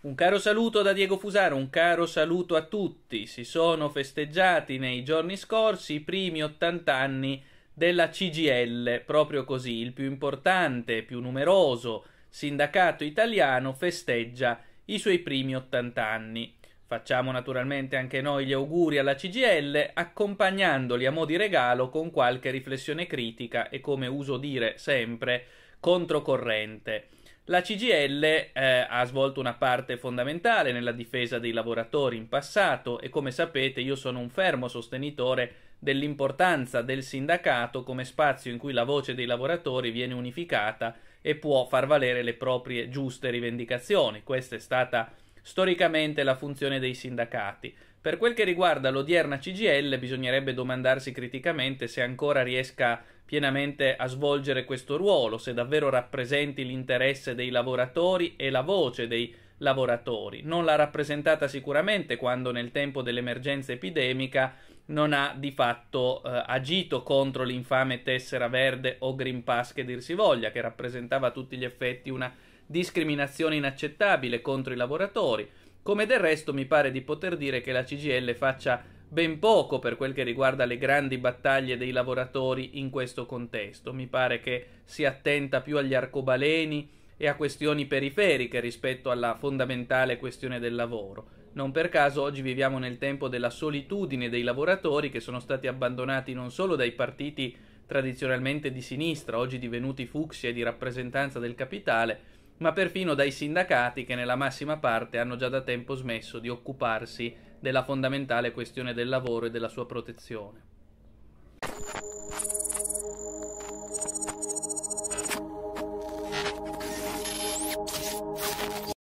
Un caro saluto da Diego Fusaro, un caro saluto a tutti. Si sono festeggiati nei giorni scorsi i primi 80 anni della CGL, proprio così, il più importante, e più numeroso sindacato italiano festeggia i suoi primi 80 anni. Facciamo naturalmente anche noi gli auguri alla CGL, accompagnandoli a mo' di regalo con qualche riflessione critica e, come uso dire sempre, controcorrente. La CGL eh, ha svolto una parte fondamentale nella difesa dei lavoratori in passato e come sapete io sono un fermo sostenitore dell'importanza del sindacato come spazio in cui la voce dei lavoratori viene unificata e può far valere le proprie giuste rivendicazioni. Questa è stata storicamente la funzione dei sindacati. Per quel che riguarda l'odierna CGL, bisognerebbe domandarsi criticamente se ancora riesca pienamente a svolgere questo ruolo, se davvero rappresenti l'interesse dei lavoratori e la voce dei lavoratori. Non l'ha rappresentata sicuramente quando nel tempo dell'emergenza epidemica non ha di fatto eh, agito contro l'infame tessera verde o Green Pass che dir si voglia, che rappresentava a tutti gli effetti una discriminazione inaccettabile contro i lavoratori, come del resto mi pare di poter dire che la CGL faccia ben poco per quel che riguarda le grandi battaglie dei lavoratori in questo contesto. Mi pare che si attenta più agli arcobaleni e a questioni periferiche rispetto alla fondamentale questione del lavoro. Non per caso oggi viviamo nel tempo della solitudine dei lavoratori che sono stati abbandonati non solo dai partiti tradizionalmente di sinistra, oggi divenuti fucsia e di rappresentanza del capitale, ma perfino dai sindacati che nella massima parte hanno già da tempo smesso di occuparsi della fondamentale questione del lavoro e della sua protezione.